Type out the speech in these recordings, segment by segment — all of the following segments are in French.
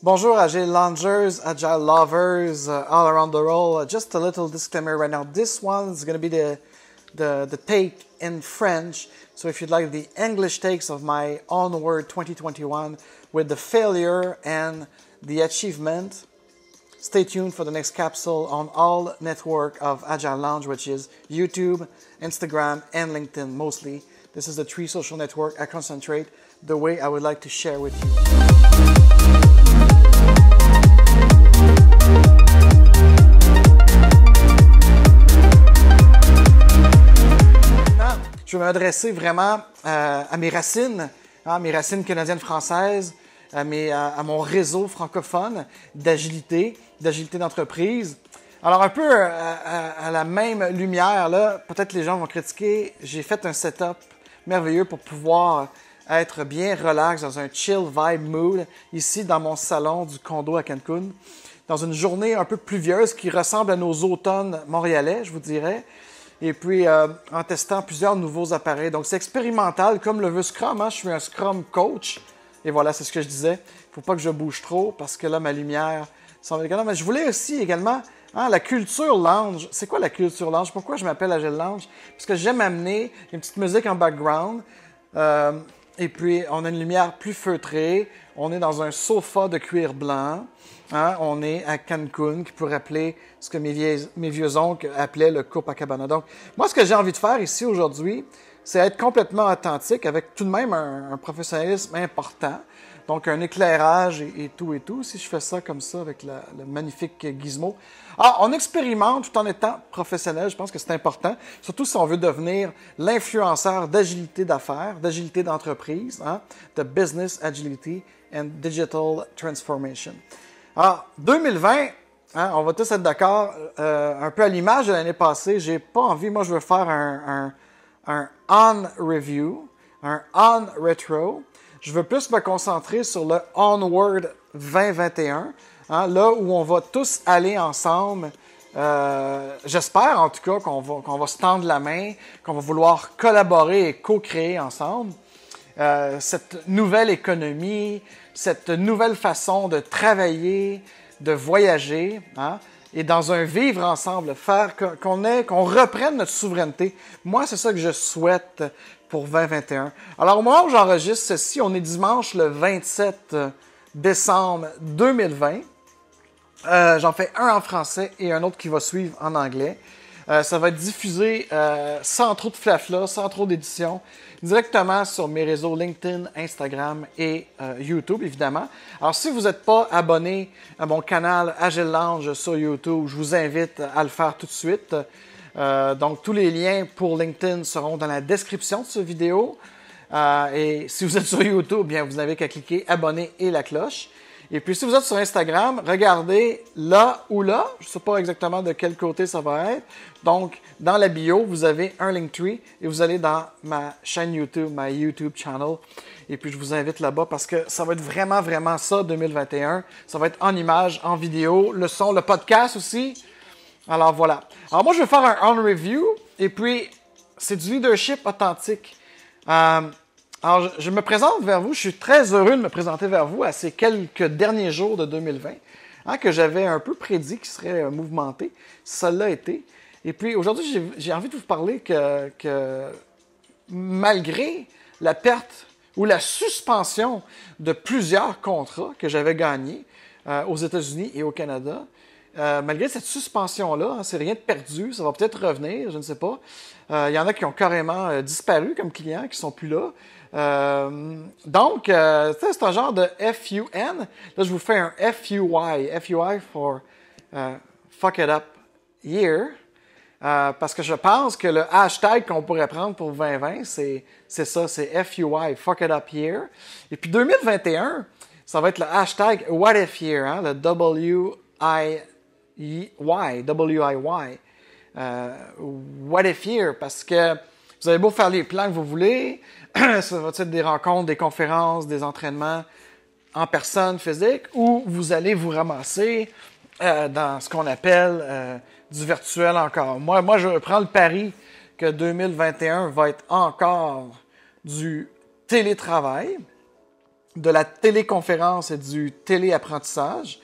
Bonjour, Agile Loungers, Agile Lovers, uh, all around the world. Uh, just a little disclaimer right now. This one's gonna be the, the, the take in French. So if you'd like the English takes of my Onward 2021 with the failure and the achievement, stay tuned for the next capsule on all network of Agile Lounge, which is YouTube, Instagram, and LinkedIn mostly. This is the three social network I concentrate the way I would like to share with you. adresser vraiment euh, à mes racines, hein, à mes racines canadiennes-françaises, à, mes, à, mon réseau francophone d'agilité, d'agilité d'entreprise. Alors un peu euh, à, à, la même lumière, là, peut-être les gens vont critiquer, j'ai fait un setup merveilleux pour pouvoir être bien relax dans un chill vibe mood ici dans mon salon du condo à Cancun, dans une journée un peu pluvieuse qui ressemble à nos automnes montréalais, je vous dirais et puis euh, en testant plusieurs nouveaux appareils. Donc c'est expérimental comme le veut Scrum. Hein. Je suis un Scrum coach. Et voilà, c'est ce que je disais. Il ne faut pas que je bouge trop parce que là, ma lumière s'en va Mais je voulais aussi également hein, la culture Lange. C'est quoi la culture lounge? Pourquoi je m'appelle Agile Lounge? Parce que j'aime amener une petite musique en background. Euh, et puis, on a une lumière plus feutrée. On est dans un sofa de cuir blanc. Hein, on est à Cancun, qui pourrait appeler ce que mes, vieux oncles appelaient le cabana. Donc, moi, ce que j'ai envie de faire ici aujourd'hui, c'est être complètement authentique avec tout de même un, professionnalisme important. Donc, un éclairage et, tout et tout. Si je fais ça comme ça avec le magnifique gizmo. Ah, on expérimente tout en étant professionnel. Je pense que c'est important. Surtout si on veut devenir l'influenceur d'agilité d'affaires, d'agilité d'entreprise, hein, de business agility and digital transformation. Alors, ah, 2020, hein, on va tous être d'accord, euh, un peu à l'image de l'année passée, j'ai pas envie, moi je veux faire un, un, on review, un on retro. Je veux plus me concentrer sur le Onward 2021, hein, là où on va tous aller ensemble. Euh, j'espère en tout cas qu'on va, va se tendre la main, qu'on va vouloir collaborer et co-créer ensemble. Euh, cette nouvelle économie, cette nouvelle façon de travailler, de voyager, hein, et dans un vivre ensemble, faire qu'on qu'on reprenne notre souveraineté. Moi, c'est ça que je souhaite pour 2021. Alors, au moment où j'enregistre ceci, on est dimanche le 27 décembre 2020. Euh, j'en fais un en français et un autre qui va suivre en anglais. Euh, ça va être diffusé euh, sans trop de flafla, sans trop d'édition, directement sur mes réseaux LinkedIn, Instagram et euh, YouTube, évidemment. Alors, si vous n'êtes pas abonné à mon canal Agile Lange sur YouTube, je vous invite à le faire tout de suite. donc, tous les liens pour LinkedIn seront dans la description de cette vidéo. et si vous êtes sur YouTube, bien, vous n'avez qu'à cliquer abonner et la cloche. Et puis, si vous êtes sur Instagram, regardez là ou là. Je ne sais pas exactement de quel côté ça va être. Donc, dans la bio, vous avez un link Linktree et vous allez dans ma chaîne YouTube, ma YouTube channel. Et puis, je vous invite là-bas parce que ça va être vraiment, vraiment ça, 2021. Ça va être en images, en vidéo, le son, le podcast aussi. Alors, voilà. Alors, moi, je vais faire un on-review. Et puis, c'est du leadership authentique. Euh, alors, je, me présente vers vous, je suis très heureux de me présenter vers vous à ces quelques derniers jours de 2020, hein, que j'avais un peu prédit qui serait euh, mouvementé. Cela l'a été. Et puis aujourd'hui, j'ai envie de vous parler que, malgré la perte ou la suspension de plusieurs contrats que j'avais gagnés euh, aux États-Unis et au Canada, euh, malgré cette suspension-là, hein, c'est rien de perdu, ça va peut-être revenir, je ne sais pas. Il y en a qui ont carrément disparu comme clients, qui ne sont plus là. Euh, donc, euh, c'est un genre de FUN. Là, je vous fais un F-U-Y for euh, Fuck It Up Year. parce que je pense que le hashtag qu'on pourrait prendre pour 2020, c'est, c'est ça, c'est y Fuck It Up Year. Et puis 2021, ça va être le hashtag What If Year, hein, le W-I-Y, W-I-Y, What If Year, parce que vous avez beau faire les plans que vous voulez, ça va être des rencontres, des conférences, des entraînements en personne physique, ou vous allez vous ramasser euh, dans ce qu'on appelle euh, du virtuel encore. Moi, moi, je prends le pari que 2021 va être encore du télétravail, de la téléconférence et du téléapprentissage.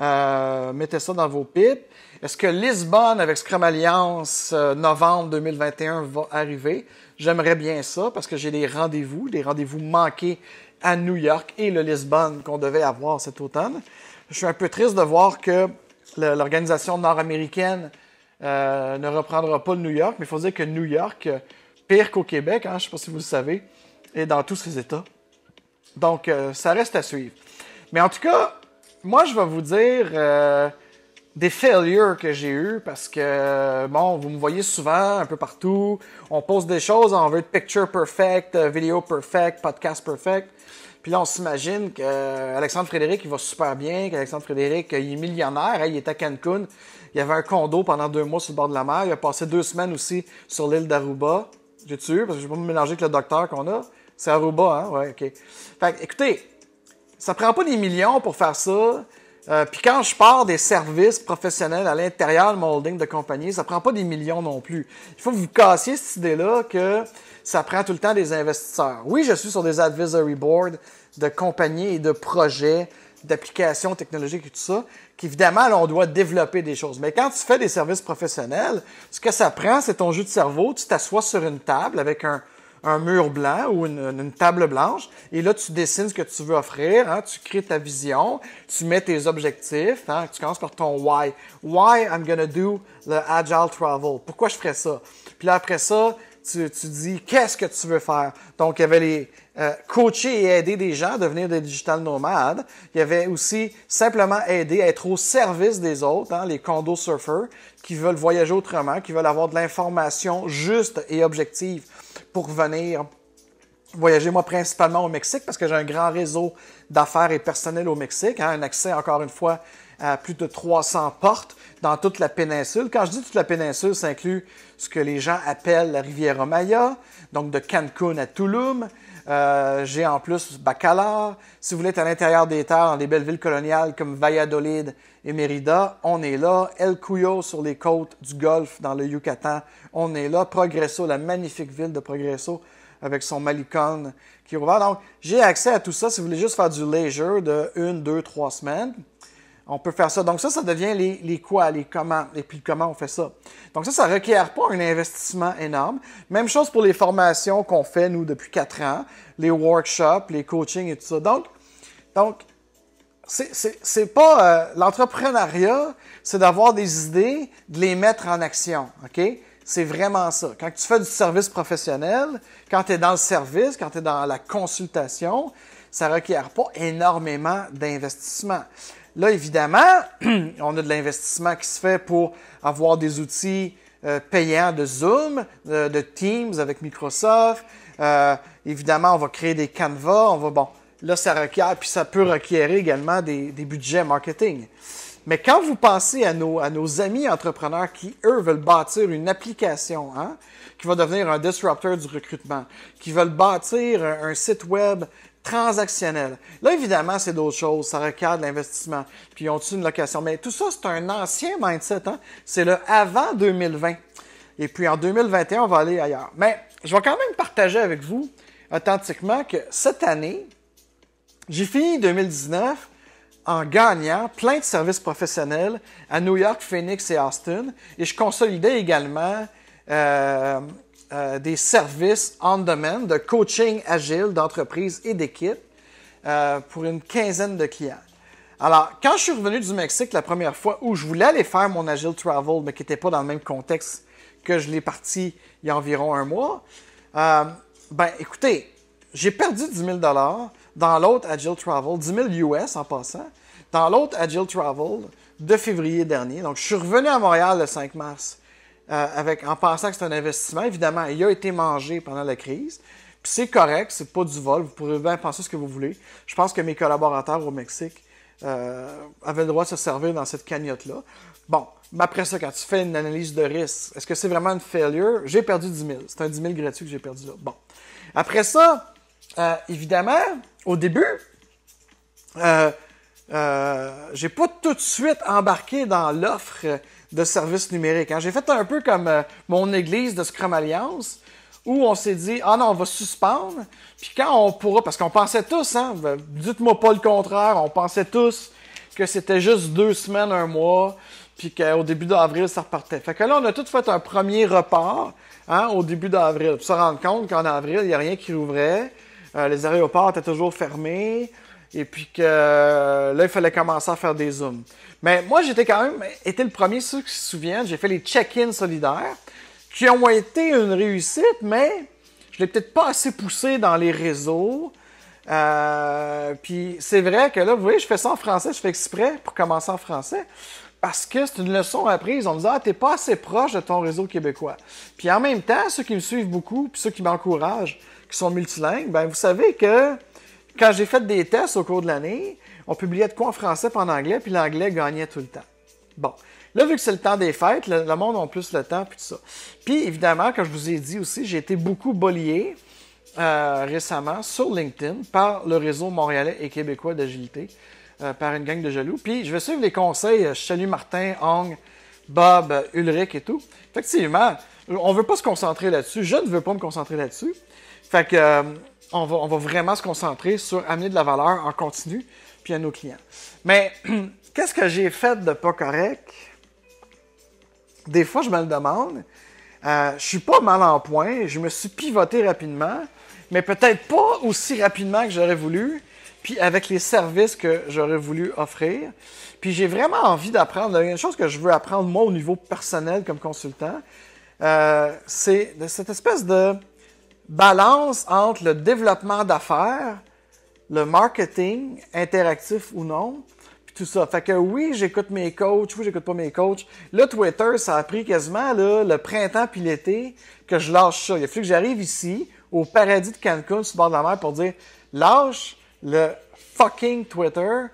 Euh, mettez ça dans vos pipes. Est-ce que Lisbonne avec Scrum Alliance, euh, novembre 2021 va arriver? J'aimerais bien ça parce que j'ai des rendez-vous, des rendez-vous manqués à New York et le Lisbonne qu'on devait avoir cet automne. Je suis un peu triste de voir que l'organisation nord-américaine euh, ne reprendra pas le New York, mais il faut dire que New York, euh, pire qu'au Québec, hein, je ne sais pas si vous le savez, est dans tous ces États. Donc, ça reste à suivre. Mais en tout cas, moi, je vais vous dire, des failures que j'ai eues parce que, bon, vous me voyez souvent un peu partout. On pose des choses, on veut être picture perfect, euh, vidéo perfect, podcast perfect. Puis là, on s'imagine que Alexandre Frédéric, il va super bien, qu'Alexandre Frédéric, euh, il est millionnaire, il est à Cancun. Il avait un condo pendant deux mois sur le bord de la mer. Il a passé deux semaines aussi sur l'île d'Aruba. J'ai tué, parce que je vais pas me mélanger avec le docteur qu'on a. C'est Aruba, hein? Ouais, OK. Fait écoutez, ça prend pas des millions pour faire ça. Euh, puis quand je pars des services professionnels à l'intérieur de mon holding de compagnie, ça prend pas des millions non plus. Il faut que vous cassiez cette idée-là que ça prend tout le temps des investisseurs. Oui, je suis sur des advisory boards de compagnies et de projets d'applications technologiques et tout ça, qu'évidemment, on doit développer des choses. Mais quand tu fais des services professionnels, ce que ça prend, c'est ton jeu de cerveau. Tu t'assois sur une table avec un, un mur blanc ou une, table blanche. Et là, tu dessines ce que tu veux offrir, hein, tu crées ta vision, tu mets tes objectifs, hein. tu commences par ton why. Why I'm gonna do the agile travel. Pourquoi je ferais ça? Puis là, après ça, tu, dis qu'est-ce que tu veux faire. Donc, il y avait les euh, coacher et aider des gens à devenir des digital nomades. Il y avait aussi simplement aider à être au service des autres, hein, les condo surfers qui veulent voyager autrement, qui veulent avoir de l'information juste et objective pour venir voyager, moi, principalement au Mexique, parce que j'ai un grand réseau d'affaires et personnel au Mexique, hein, un accès, encore une fois, à plus de 300 portes dans toute la péninsule. Quand je dis toute la péninsule, ça inclut ce que les gens appellent la Riviera Maya, donc de Cancun à Tulum, euh, j'ai en plus Bacalar. Si vous voulez être à l'intérieur des terres, dans des belles villes coloniales comme Valladolid et Mérida, on est là. El Cuyo sur les côtes du Golfe dans le Yucatan, on est là. Progresso, la magnifique ville de Progreso avec son Malicon qui est Donc, j'ai accès à tout ça si vous voulez juste faire du leisure de une, deux, trois semaines on peut faire ça. Donc ça, ça devient les, les, quoi, les comment, et puis comment on fait ça. Donc ça, ça ne requiert pas un investissement énorme. Même chose pour les formations qu'on fait, nous, depuis quatre ans, les workshops, les coachings et tout ça. Donc, donc c'est pas... Euh, l'entrepreneuriat, c'est d'avoir des idées, de les mettre en action, OK? C'est vraiment ça. Quand tu fais du service professionnel, quand tu es dans le service, quand tu es dans la consultation, ça ne requiert pas énormément d'investissement. Là, évidemment, on a de l'investissement qui se fait pour avoir des outils euh, payants de Zoom, euh, de, Teams avec Microsoft. Euh, évidemment, on va créer des Canva, on va bon. Là, ça requiert, puis ça peut requérir également des, budgets marketing. Mais quand vous pensez à nos, amis entrepreneurs qui, eux, veulent bâtir une application, hein, qui va devenir un disrupteur du recrutement, qui veulent bâtir un site web transactionnel. Là, évidemment, c'est d'autres choses. Ça regarde l'investissement. Puis, ils ont une location? Mais tout ça, c'est un ancien mindset. Hein? C'est le avant 2020. Et puis, en 2021, on va aller ailleurs. Mais je vais quand même partager avec vous, authentiquement, que cette année, j'ai fini 2019 en gagnant plein de services professionnels à New York, Phoenix et Austin. Et je consolidais également euh, euh, des services on-demand de coaching agile d'entreprise et d'équipe euh, pour une quinzaine de clients. Alors, quand je suis revenu du Mexique la première fois où je voulais aller faire mon Agile Travel, mais qui n'était pas dans le même contexte que je l'ai parti il y a environ un mois, euh, ben écoutez, j'ai perdu 10 000 dans l'autre Agile Travel, 10 000 US en passant, dans l'autre Agile Travel de février dernier. Donc, je suis revenu à Montréal le 5 mars. Euh, en pensant que c'est un investissement. Évidemment, il a été mangé pendant la crise. Puis c'est correct, c'est pas du vol. Vous pourrez bien penser ce que vous voulez. Je pense que mes collaborateurs au Mexique euh, avaient le droit de se servir dans cette cagnotte-là. Bon, mais après ça, quand tu fais une analyse de risque, est-ce que c'est vraiment une failure? J'ai perdu 10 000. C'est un 10 000 gratuit que j'ai perdu là. Bon. Après ça, euh, évidemment, au début, euh, euh, j'ai pas tout de suite embarqué dans l'offre de services numériques. Hein. J'ai fait un peu comme euh, mon église de Scrum Alliance, où on s'est dit, ah non, on va suspendre, puis quand on pourra, parce qu'on pensait tous, hein, ben, dites-moi pas le contraire, on pensait tous que c'était juste deux semaines, un mois, puis qu'au début d'avril, ça repartait. Fait que là, on a tout fait un premier report hein, au début d'avril, pour se rendre compte qu'en avril, il n'y a rien qui rouvrait, euh, les aéroports étaient toujours fermés, et puis que euh, là, il fallait commencer à faire des zooms. Mais moi, j'étais quand même été le premier, ceux qui se souviennent, j'ai fait les check-ins solidaires, qui ont été une réussite, mais je l'ai peut-être pas assez poussé dans les réseaux. Euh, puis c'est vrai que là, vous voyez, je fais ça en français, je fais exprès pour commencer en français. Parce que c'est une leçon apprise On me dit « ah, t'es pas assez proche de ton réseau québécois. Puis en même temps, ceux qui me suivent beaucoup, puis ceux qui m'encouragent, qui sont multilingues, ben vous savez que quand j'ai fait des tests au cours de l'année, on publiait de quoi en français et en anglais, puis l'anglais gagnait tout le temps. Bon. Là, vu que c'est le temps des fêtes, le, monde a plus le temps, puis tout ça. Puis, évidemment, comme je vous ai dit aussi, j'ai été beaucoup bolié euh, récemment sur LinkedIn par le réseau montréalais et québécois d'agilité, euh, par une gang de jaloux. Puis, je vais suivre les conseils. Je euh, salue Martin, Hong, Bob, Ulrich et tout. Effectivement, on ne veut pas se concentrer là-dessus. Je ne veux pas me concentrer là-dessus. Fait que on va, vraiment se concentrer sur amener de la valeur en continu, puis à nos clients. Mais qu'est-ce que j'ai fait de pas correct? Des fois, je me le demande. Euh, je suis pas mal en point. Je me suis pivoté rapidement, mais peut-être pas aussi rapidement que j'aurais voulu, puis avec les services que j'aurais voulu offrir. Puis j'ai vraiment envie d'apprendre. Une chose que je veux apprendre, moi, au niveau personnel comme consultant, euh, c'est cette espèce de balance entre le développement d'affaires, le marketing, interactif ou non, puis tout ça. Fait que oui, j'écoute mes coachs, oui, j'écoute pas mes coachs. Le Twitter, ça a pris quasiment le printemps puis l'été que je lâche ça. Il a fallu que j'arrive ici, au paradis de Cancun, sur le bord de la mer, pour dire lâche le fucking Twitter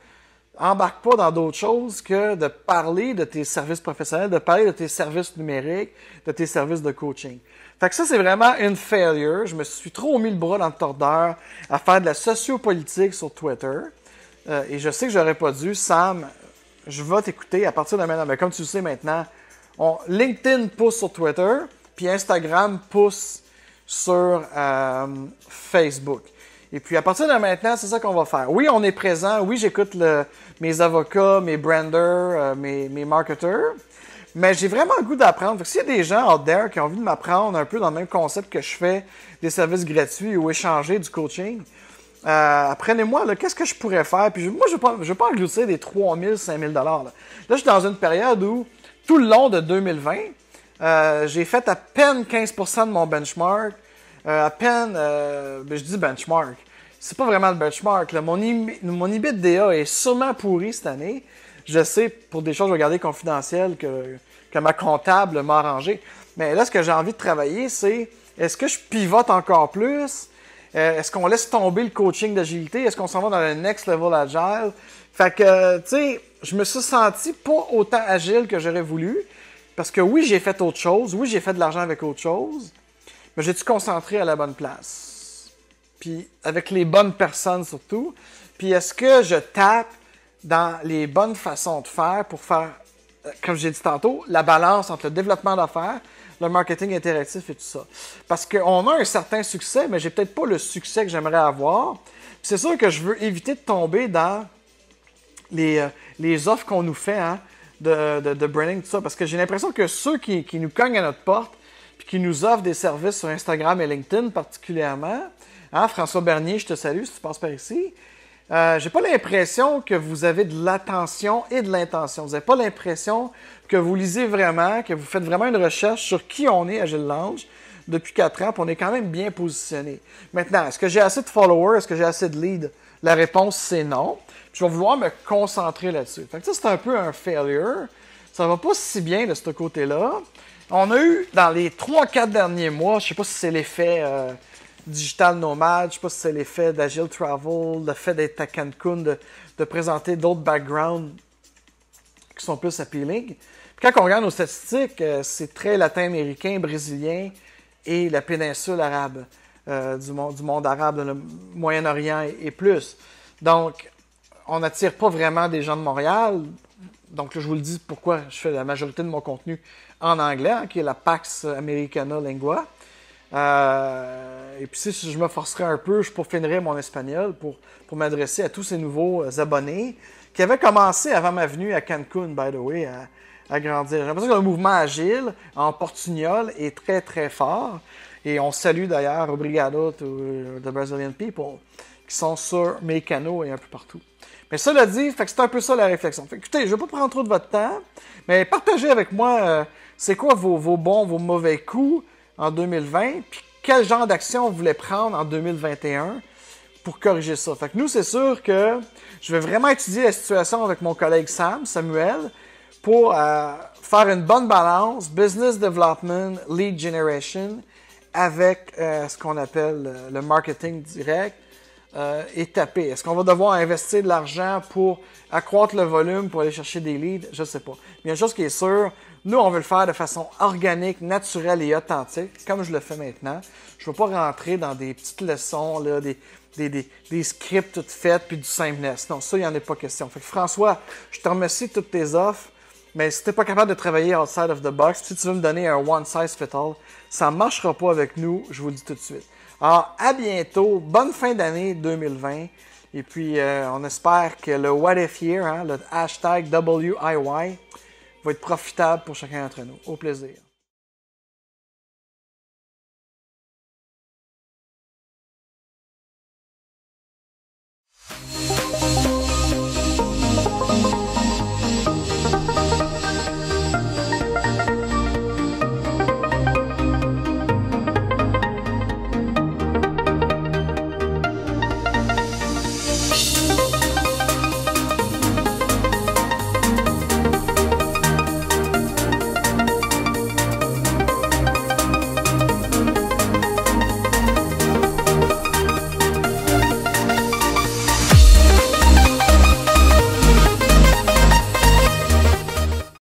embarque pas dans d'autres choses que de parler de tes services professionnels, de parler de tes services numériques, de tes services de coaching. Fait que ça, c'est vraiment une failure. Je me suis trop mis le bras dans le tordeur à faire de la sociopolitique sur Twitter. Euh, et je sais que j'aurais pas dû. Sam, je vais t'écouter à partir de maintenant. Mais comme tu le sais maintenant, LinkedIn pousse sur Twitter, puis Instagram pousse sur euh, Facebook. Et puis à partir de maintenant, c'est ça qu'on va faire. Oui, on est présent. Oui, j'écoute mes avocats, mes branders, euh, mes, mes marketeurs. Mais j'ai vraiment le goût d'apprendre. S'il y a des gens out there qui ont envie de m'apprendre un peu dans le même concept que je fais, des services gratuits ou échanger du coaching, euh, apprenez-moi, qu'est-ce que je pourrais faire? Puis moi, je ne vais pas, je pas engloutir des 3000, 5000 dollars. Là. là, je suis dans une période où, tout le long de 2020, euh, j'ai fait à peine 15% de mon benchmark. Euh, à peine, euh, ben, je dis benchmark. C'est pas vraiment le benchmark. Mon, mon DA est sûrement pourri cette année. Je sais, pour des choses je vais garder confidentielles, que, que ma comptable m'a arrangé. Mais là, ce que j'ai envie de travailler, c'est est-ce que je pivote encore plus? Euh, est-ce qu'on laisse tomber le coaching d'agilité? Est-ce qu'on s'en va dans le next level agile? Fait que, tu sais, je me suis senti pas autant agile que j'aurais voulu. Parce que oui, j'ai fait autre chose. Oui, j'ai fait de l'argent avec autre chose mais j'ai-tu concentré à la bonne place? Puis avec les bonnes personnes surtout. Puis est-ce que je tape dans les bonnes façons de faire pour faire, euh, comme j'ai dit tantôt, la balance entre le développement d'affaires, le marketing interactif et tout ça. Parce qu'on a un certain succès, mais j'ai peut-être pas le succès que j'aimerais avoir. C'est sûr que je veux éviter de tomber dans les, euh, les offres qu'on nous fait hein, de, de, branding, tout ça, parce que j'ai l'impression que ceux qui, qui nous cognent à notre porte, puis qui nous offre des services sur Instagram et LinkedIn particulièrement. Hein, François Bernier, je te salue si tu passes par ici. Euh, j'ai pas l'impression que vous avez de l'attention et de l'intention. Vous n'avez pas l'impression que vous lisez vraiment, que vous faites vraiment une recherche sur qui on est à Gilles Lange depuis quatre ans, on est quand même bien positionné. Maintenant, est-ce que j'ai assez de followers? Est-ce que j'ai assez de leads? La réponse, c'est non. je vais vouloir me concentrer là-dessus. ça, c'est un peu un failure. Ça va pas si bien de ce côté-là. On a eu, dans les 3-4 derniers mois, je sais pas si c'est l'effet euh, digital nomade, je sais pas si c'est l'effet d'Agile Travel, le fait d'être à Cancun, de, présenter d'autres backgrounds qui sont plus appealing. Puis quand on regarde nos statistiques, euh, c'est très latin-américain, brésilien et la péninsule arabe, euh, du, monde, du monde arabe, le Moyen-Orient et, et plus. Donc, on n'attire pas vraiment des gens de Montréal. Donc, là, je vous le dis pourquoi je fais la majorité de mon contenu en anglais, hein, qui est la Pax Americana Lingua. Euh, et puis, si je me forcerais un peu, je pourfinirai mon espagnol pour, pour m'adresser à tous ces nouveaux euh, abonnés qui avaient commencé avant ma venue à Cancun, by the way, à, grandir. J'ai l'impression que le mouvement agile en portugnole est très, très fort. Et on salue d'ailleurs Obrigado to euh, the Brazilian people qui sont sur mes canaux et un peu partout. Mais cela dit, c'est un peu ça la réflexion. écoutez, je ne vais pas prendre trop de votre temps, mais partagez avec moi c'est quoi vos, bons, vos mauvais coups en 2020, puis quel genre d'action vous voulez prendre en 2021 pour corriger ça. Fait que nous, c'est sûr que je vais vraiment étudier la situation avec mon collègue Sam, Samuel, pour euh, faire une bonne balance business development, lead generation, avec euh, ce qu'on appelle euh, le marketing direct et taper. Est-ce qu'on va devoir investir de l'argent pour accroître le volume, pour aller chercher des leads? Je ne sais pas. Mais une chose qui est sûre, nous, on veut le faire de façon organique, naturelle et authentique, comme je le fais maintenant. Je ne veux pas rentrer dans des petites leçons, là, des, scripts toutes faites, puis du simpleness. Non, ça, il n'y en a pas question. François, je te remercie de toutes tes offres, mais si tu n'es pas capable de travailler outside of the box, si tu veux me donner un one size fit all, ça ne marchera pas avec nous, je vous le dis tout de suite. Alors, à bientôt. Bonne fin d'année 2020. Et puis, euh, on espère que le What If Year, hein, le hashtag WIY, va être profitable pour chacun d'entre nous. Au plaisir.